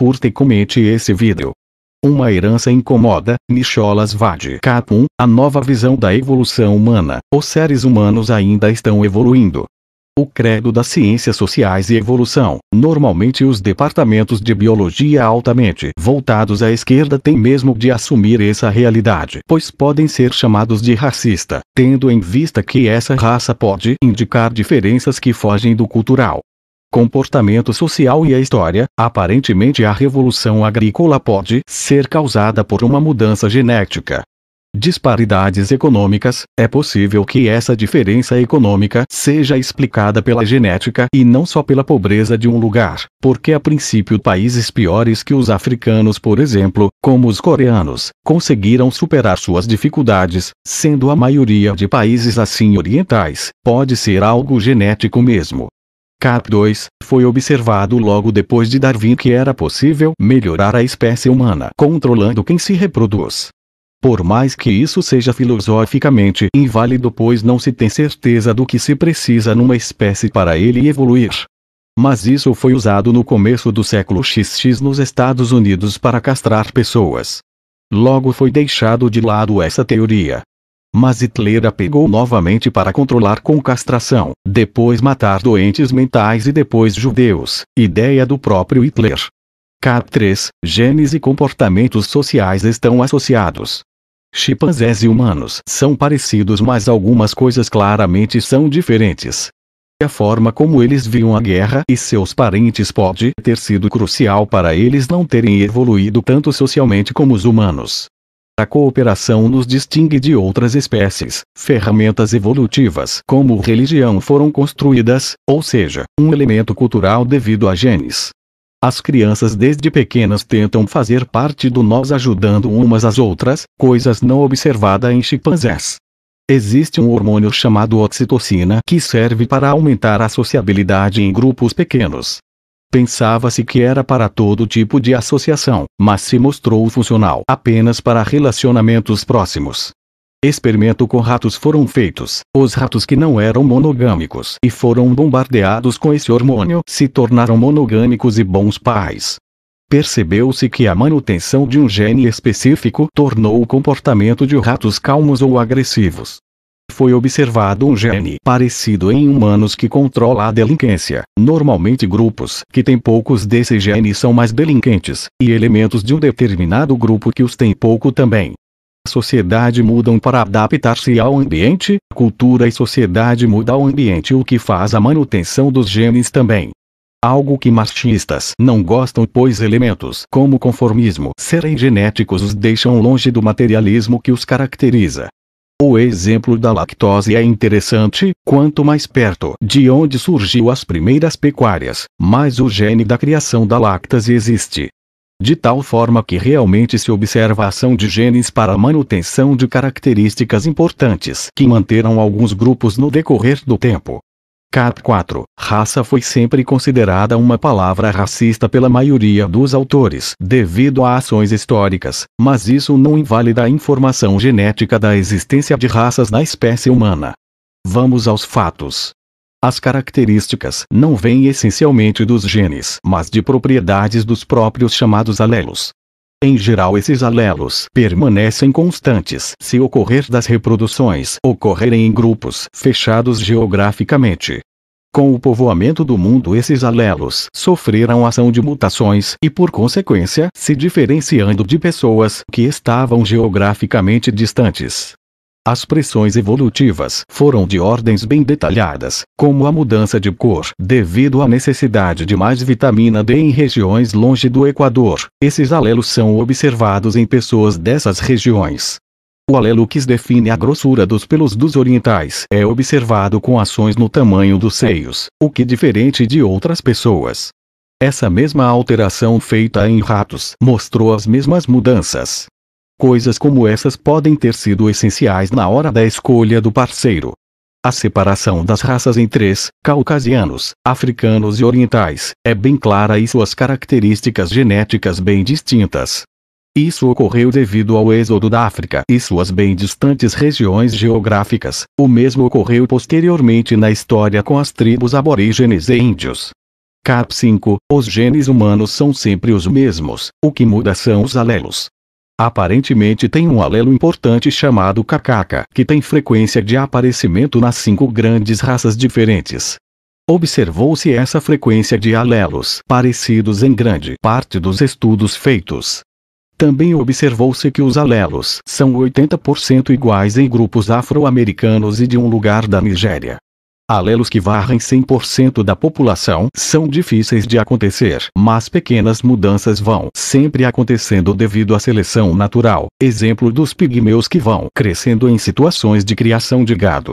curta e comente esse vídeo. Uma herança incomoda, Nicholas Vade Capum, a nova visão da evolução humana. Os seres humanos ainda estão evoluindo. O credo das ciências sociais e evolução. Normalmente os departamentos de biologia altamente voltados à esquerda têm mesmo de assumir essa realidade, pois podem ser chamados de racista, tendo em vista que essa raça pode indicar diferenças que fogem do cultural comportamento social e a história, aparentemente a revolução agrícola pode ser causada por uma mudança genética. Disparidades econômicas, é possível que essa diferença econômica seja explicada pela genética e não só pela pobreza de um lugar, porque a princípio países piores que os africanos, por exemplo, como os coreanos, conseguiram superar suas dificuldades, sendo a maioria de países assim orientais, pode ser algo genético mesmo. Cap 2, foi observado logo depois de Darwin que era possível melhorar a espécie humana controlando quem se reproduz. Por mais que isso seja filosoficamente inválido pois não se tem certeza do que se precisa numa espécie para ele evoluir. Mas isso foi usado no começo do século XX nos Estados Unidos para castrar pessoas. Logo foi deixado de lado essa teoria mas Hitler apegou novamente para controlar com castração, depois matar doentes mentais e depois judeus, ideia do próprio Hitler. Cap 3, genes e comportamentos sociais estão associados. Chimpanzés e humanos são parecidos mas algumas coisas claramente são diferentes. A forma como eles viam a guerra e seus parentes pode ter sido crucial para eles não terem evoluído tanto socialmente como os humanos. A cooperação nos distingue de outras espécies. Ferramentas evolutivas como religião foram construídas, ou seja, um elemento cultural devido a genes. As crianças desde pequenas tentam fazer parte do nós ajudando umas às outras, coisas não observadas em chimpanzés. Existe um hormônio chamado oxitocina que serve para aumentar a sociabilidade em grupos pequenos. Pensava-se que era para todo tipo de associação, mas se mostrou funcional apenas para relacionamentos próximos. Experimento com ratos foram feitos. Os ratos que não eram monogâmicos e foram bombardeados com esse hormônio se tornaram monogâmicos e bons pais. Percebeu-se que a manutenção de um gene específico tornou o comportamento de ratos calmos ou agressivos foi observado um gene parecido em humanos que controla a delinquência. Normalmente grupos que têm poucos desses genes são mais delinquentes, e elementos de um determinado grupo que os têm pouco também. sociedade mudam para adaptar-se ao ambiente, cultura e sociedade muda o ambiente o que faz a manutenção dos genes também. Algo que machistas não gostam, pois elementos como conformismo serem genéticos os deixam longe do materialismo que os caracteriza. O exemplo da lactose é interessante, quanto mais perto de onde surgiu as primeiras pecuárias, mais o gene da criação da lactase existe. De tal forma que realmente se observa a ação de genes para a manutenção de características importantes que manteram alguns grupos no decorrer do tempo. Cat 4. Raça foi sempre considerada uma palavra racista pela maioria dos autores devido a ações históricas, mas isso não invalida a informação genética da existência de raças na espécie humana. Vamos aos fatos. As características não vêm essencialmente dos genes, mas de propriedades dos próprios chamados alelos. Em geral esses alelos permanecem constantes se ocorrer das reproduções ocorrerem em grupos fechados geograficamente. Com o povoamento do mundo esses alelos sofreram ação de mutações e por consequência se diferenciando de pessoas que estavam geograficamente distantes. As pressões evolutivas foram de ordens bem detalhadas, como a mudança de cor devido à necessidade de mais vitamina D em regiões longe do Equador. Esses alelos são observados em pessoas dessas regiões. O alelo que define a grossura dos pelos dos orientais é observado com ações no tamanho dos seios, o que é diferente de outras pessoas. Essa mesma alteração feita em ratos mostrou as mesmas mudanças. Coisas como essas podem ter sido essenciais na hora da escolha do parceiro. A separação das raças em três, caucasianos, africanos e orientais, é bem clara e suas características genéticas bem distintas. Isso ocorreu devido ao êxodo da África e suas bem distantes regiões geográficas, o mesmo ocorreu posteriormente na história com as tribos aborígenes e índios. CAP 5, os genes humanos são sempre os mesmos, o que muda são os alelos. Aparentemente tem um alelo importante chamado cacaca, que tem frequência de aparecimento nas cinco grandes raças diferentes. Observou-se essa frequência de alelos parecidos em grande parte dos estudos feitos. Também observou-se que os alelos são 80% iguais em grupos afro-americanos e de um lugar da Nigéria, alelos que varrem 100% da população são difíceis de acontecer, mas pequenas mudanças vão sempre acontecendo devido à seleção natural, exemplo dos pigmeus que vão crescendo em situações de criação de gado.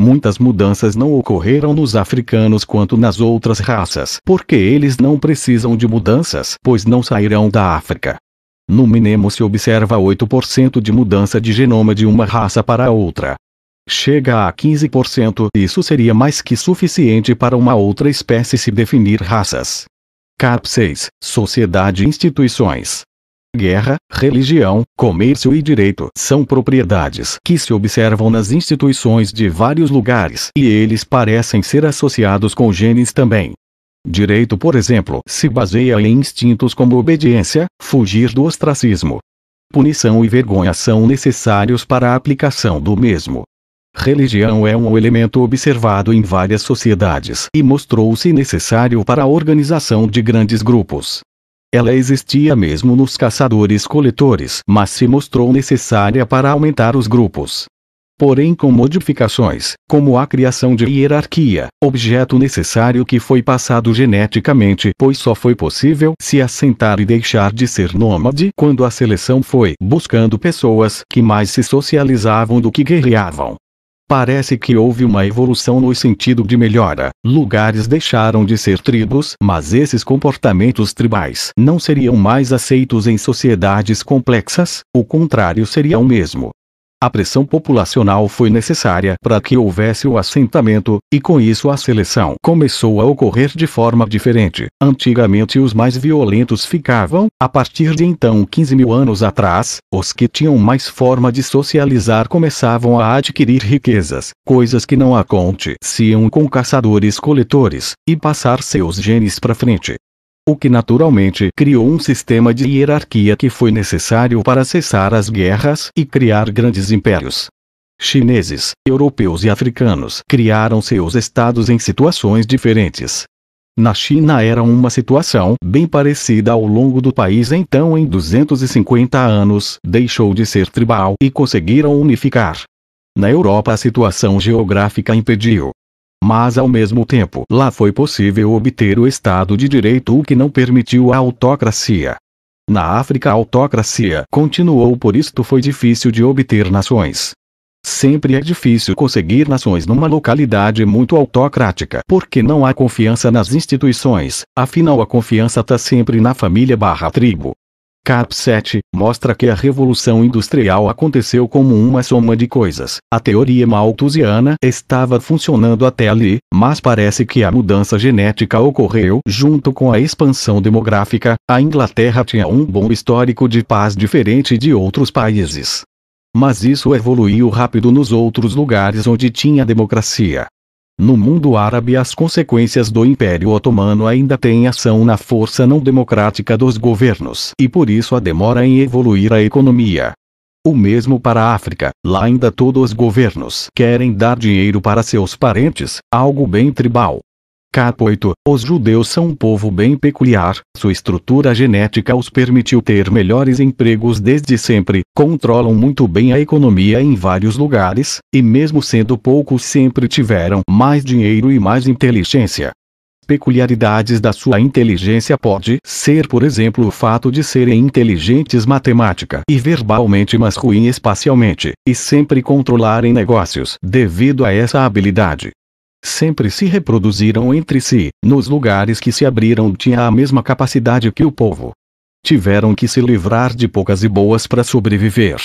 Muitas mudanças não ocorreram nos africanos quanto nas outras raças, porque eles não precisam de mudanças, pois não sairão da África. No Minemo se observa 8% de mudança de genoma de uma raça para outra, chega a 15%. Isso seria mais que suficiente para uma outra espécie se definir raças. Cap 6. Sociedade e instituições. Guerra, religião, comércio e direito são propriedades que se observam nas instituições de vários lugares e eles parecem ser associados com genes também. Direito, por exemplo, se baseia em instintos como obediência, fugir do ostracismo. Punição e vergonha são necessários para a aplicação do mesmo. Religião é um elemento observado em várias sociedades e mostrou-se necessário para a organização de grandes grupos. Ela existia mesmo nos caçadores-coletores, mas se mostrou necessária para aumentar os grupos. Porém, com modificações, como a criação de hierarquia, objeto necessário que foi passado geneticamente, pois só foi possível se assentar e deixar de ser nômade quando a seleção foi buscando pessoas que mais se socializavam do que guerreavam. Parece que houve uma evolução no sentido de melhora. Lugares deixaram de ser tribos, mas esses comportamentos tribais não seriam mais aceitos em sociedades complexas, o contrário seria o mesmo. A pressão populacional foi necessária para que houvesse o assentamento, e com isso a seleção começou a ocorrer de forma diferente. Antigamente os mais violentos ficavam, a partir de então 15 mil anos atrás, os que tinham mais forma de socializar começavam a adquirir riquezas, coisas que não aconteciam com caçadores-coletores, e passar seus genes para frente o que naturalmente criou um sistema de hierarquia que foi necessário para cessar as guerras e criar grandes impérios. Chineses, europeus e africanos criaram seus estados em situações diferentes. Na China era uma situação bem parecida ao longo do país então em 250 anos deixou de ser tribal e conseguiram unificar. Na Europa a situação geográfica impediu, mas ao mesmo tempo lá foi possível obter o Estado de Direito o que não permitiu a autocracia. Na África a autocracia continuou por isto foi difícil de obter nações. Sempre é difícil conseguir nações numa localidade muito autocrática porque não há confiança nas instituições, afinal a confiança está sempre na família barra tribo. Cap 7, mostra que a Revolução Industrial aconteceu como uma soma de coisas. A teoria malthusiana estava funcionando até ali, mas parece que a mudança genética ocorreu junto com a expansão demográfica. A Inglaterra tinha um bom histórico de paz diferente de outros países. Mas isso evoluiu rápido nos outros lugares onde tinha democracia. No mundo árabe, as consequências do Império Otomano ainda têm ação na força não democrática dos governos e por isso a demora em evoluir a economia. O mesmo para a África, lá ainda todos os governos querem dar dinheiro para seus parentes, algo bem tribal. Capo 8. Os judeus são um povo bem peculiar, sua estrutura genética os permitiu ter melhores empregos desde sempre, controlam muito bem a economia em vários lugares, e mesmo sendo poucos sempre tiveram mais dinheiro e mais inteligência. Peculiaridades da sua inteligência pode ser, por exemplo, o fato de serem inteligentes matemática e verbalmente, mas ruim espacialmente, e sempre controlarem negócios devido a essa habilidade sempre se reproduziram entre si. Nos lugares que se abriram tinha a mesma capacidade que o povo. Tiveram que se livrar de poucas e boas para sobreviver.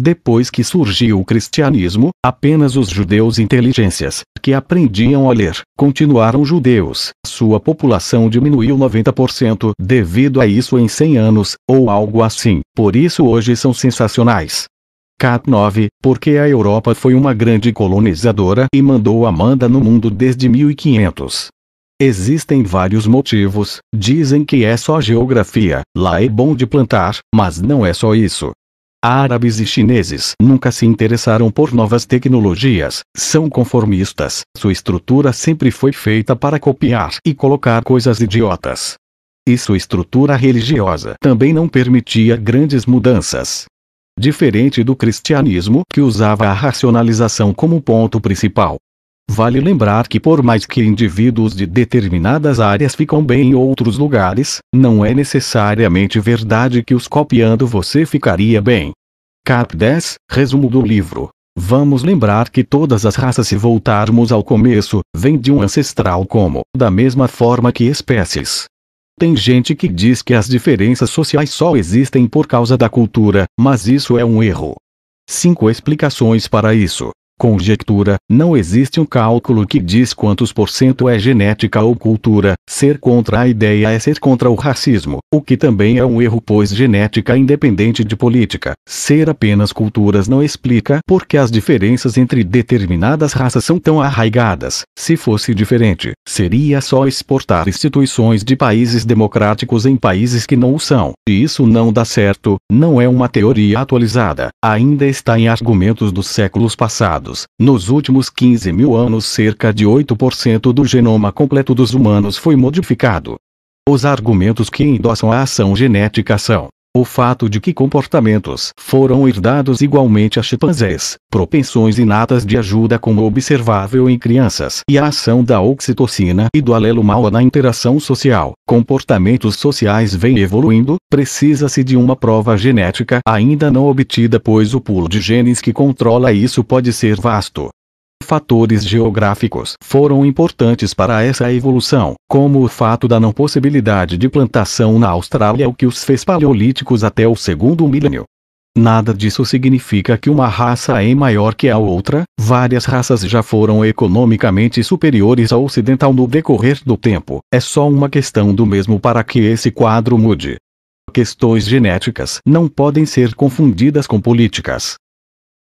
Depois que surgiu o cristianismo, apenas os judeus inteligências, que aprendiam a ler, continuaram judeus. Sua população diminuiu 90% devido a isso em 100 anos, ou algo assim. Por isso hoje são sensacionais. Cat 9, porque a Europa foi uma grande colonizadora e mandou a Amanda no mundo desde 1500. Existem vários motivos, dizem que é só geografia, lá é bom de plantar, mas não é só isso. Árabes e chineses nunca se interessaram por novas tecnologias, são conformistas, sua estrutura sempre foi feita para copiar e colocar coisas idiotas. E sua estrutura religiosa também não permitia grandes mudanças diferente do cristianismo que usava a racionalização como ponto principal. Vale lembrar que por mais que indivíduos de determinadas áreas ficam bem em outros lugares, não é necessariamente verdade que os copiando você ficaria bem. Cap 10, resumo do livro. Vamos lembrar que todas as raças, se voltarmos ao começo, vêm de um ancestral como, da mesma forma que espécies, tem gente que diz que as diferenças sociais só existem por causa da cultura, mas isso é um erro. Cinco explicações para isso conjectura, não existe um cálculo que diz quantos por cento é genética ou cultura, ser contra a ideia é ser contra o racismo, o que também é um erro pois genética é independente de política, ser apenas culturas não explica porque as diferenças entre determinadas raças são tão arraigadas, se fosse diferente, seria só exportar instituições de países democráticos em países que não o são, e isso não dá certo, não é uma teoria atualizada, ainda está em argumentos dos séculos passados. Nos últimos 15 mil anos, cerca de 8% do genoma completo dos humanos foi modificado. Os argumentos que endossam a ação genética são o fato de que comportamentos foram herdados igualmente a chimpanzés, propensões inatas de ajuda como observável em crianças e a ação da oxitocina e do alelo mal na interação social, comportamentos sociais vêm evoluindo, precisa-se de uma prova genética ainda não obtida pois o pulo de genes que controla isso pode ser vasto fatores geográficos foram importantes para essa evolução, como o fato da não possibilidade de plantação na Austrália, o que os fez paleolíticos até o segundo milênio. Nada disso significa que uma raça é maior que a outra, várias raças já foram economicamente superiores à ocidental no decorrer do tempo, é só uma questão do mesmo para que esse quadro mude. Questões genéticas não podem ser confundidas com políticas.